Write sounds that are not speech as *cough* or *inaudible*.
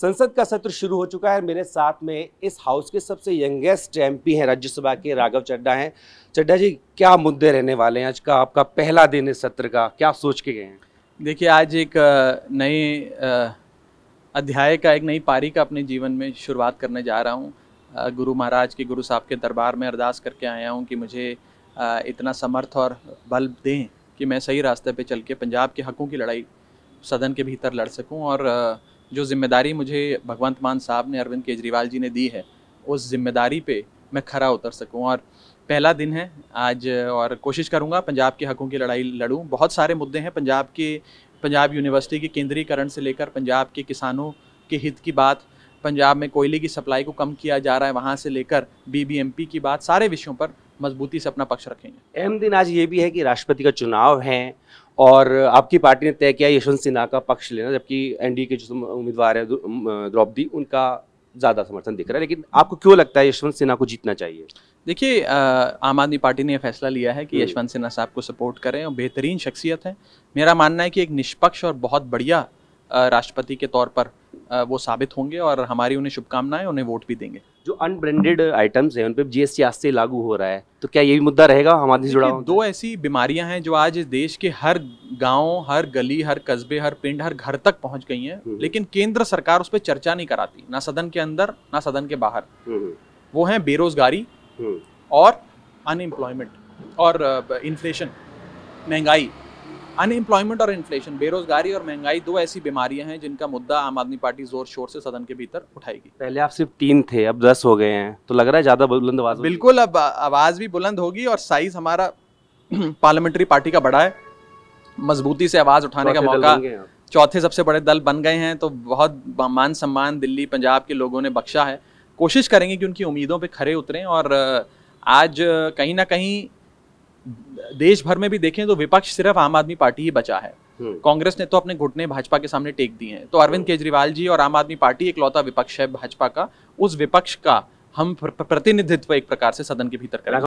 संसद का सत्र शुरू हो चुका है मेरे साथ में इस हाउस के सबसे यंगेस्ट पी हैं राज्यसभा के राघव चड्डा हैं चड्डा जी क्या मुद्दे रहने वाले हैं आज का आपका पहला दिन इस सत्र का क्या सोच के गए हैं देखिए आज एक नए अध्याय का एक नई पारी का अपने जीवन में शुरुआत करने जा रहा हूँ गुरु महाराज के गुरु साहब के दरबार में अरदास करके आया हूँ कि मुझे इतना समर्थ और बल दें कि मैं सही रास्ते पे चल के पंजाब के हकों की लड़ाई सदन के भीतर लड़ सकूं और जो जिम्मेदारी मुझे भगवंत मान साहब ने अरविंद केजरीवाल जी ने दी है उस जिम्मेदारी पे मैं खरा उतर सकूं और पहला दिन है आज और कोशिश करूंगा पंजाब के हकों की लड़ाई लड़ूं बहुत सारे मुद्दे हैं पंजाब के पंजाब यूनिवर्सिटी के केंद्रीकरण से लेकर पंजाब के किसानों के हित की बात पंजाब में कोयले की सप्लाई को कम किया जा रहा है वहाँ से लेकर बी की बात सारे विषयों पर मजबूती से अपना पक्ष रखेंगे अहम दिन आज ये भी है कि राष्ट्रपति का चुनाव है और आपकी पार्टी ने तय किया यशवंत सिन्हा का पक्ष लेना जबकि एनडीए के जो उम्मीदवार हैं द्रौपदी उनका ज़्यादा समर्थन दिख रहा है लेकिन आपको क्यों लगता है यशवंत सिन्हा को जीतना चाहिए देखिए आम आदमी पार्टी ने यह फैसला लिया है कि हम्म। यशवंत सिन्हा साहब को सपोर्ट करें और बेहतरीन शख्सियत है मेरा मानना है कि एक निष्पक्ष और बहुत बढ़िया राष्ट्रपति के तौर पर वो साबित होंगे और हमारी उन्हें शुभकामनाएं उन्हें वोट भी देंगे जो अनब्रेंडेड आइटम्स हैं उन पर जीएसटी आज से लागू हो रहा है तो क्या ये भी मुद्दा रहेगा हमारे जुड़ा तो। दो ऐसी बीमारियां हैं जो आज इस देश के हर गांव हर गली हर कस्बे हर पिंड हर घर तक पहुंच गई हैं हम्म। लेकिन केंद्र सरकार उस पर चर्चा नहीं कराती ना सदन के अंदर ना सदन के बाहर हम्म। वो हैं बेरोजगारी हम्म। और अनएम्प्लॉयमेंट और इन्फ्लेशन महंगाई अनएम्प्लॉयमेंट और इन्फ्लेशन बेरोजगारी और महंगाई दो ऐसी बीमारियां हैं जिनका मुद्दा आम आदमी पार्टी जोर शोर से सदन के भीतर उठाएगी पहले आप सिर्फ तीन थे अब दस हो गए हैं तो लग रहा है ज्यादा बुलंद आवाज बिल्कुल अब आवाज भी बुलंद होगी और साइज हमारा पार्लियामेंट्री *clears throat* पार्टी का बड़ा है मजबूती से आवाज उठाने का मौका चौथे सबसे बड़े दल बन गए हैं तो बहुत मान सम्मान दिल्ली पंजाब के लोगों ने बख्शा है कोशिश करेंगे कि उनकी उम्मीदों पर खरे उतरें और आज कहीं ना कहीं देश भर में भी देखें तो विपक्ष सिर्फ आम आदमी पार्टी ही बचा है हम्म। कांग्रेस ने तो अपने घुटने भाजपा के सामने टेक दिए हैं तो अरविंद हम्म। केजरीवाल जी और आम आदमी पार्टी एक लौता विपक्ष है भाजपा का उस विपक्ष का हम प्रतिनिधित्व एक प्रकार से सदन के भीतर करें